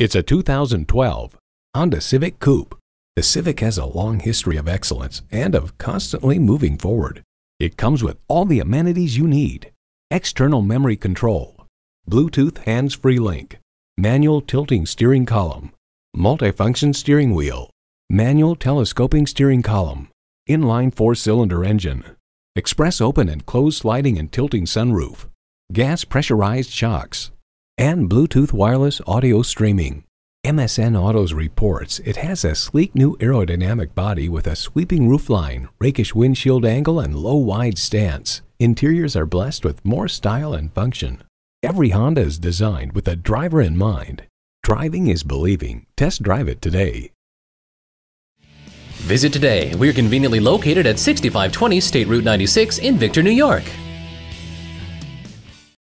It's a 2012 Honda Civic Coupe. The Civic has a long history of excellence and of constantly moving forward. It comes with all the amenities you need. External memory control, Bluetooth hands-free link, manual tilting steering column, multifunction steering wheel, manual telescoping steering column, inline four-cylinder engine, express open and close sliding and tilting sunroof, gas pressurized shocks, and Bluetooth wireless audio streaming. MSN Autos reports it has a sleek new aerodynamic body with a sweeping roofline, rakish windshield angle, and low wide stance. Interiors are blessed with more style and function. Every Honda is designed with a driver in mind. Driving is believing. Test drive it today. Visit today. We are conveniently located at 6520 State Route 96 in Victor, New York.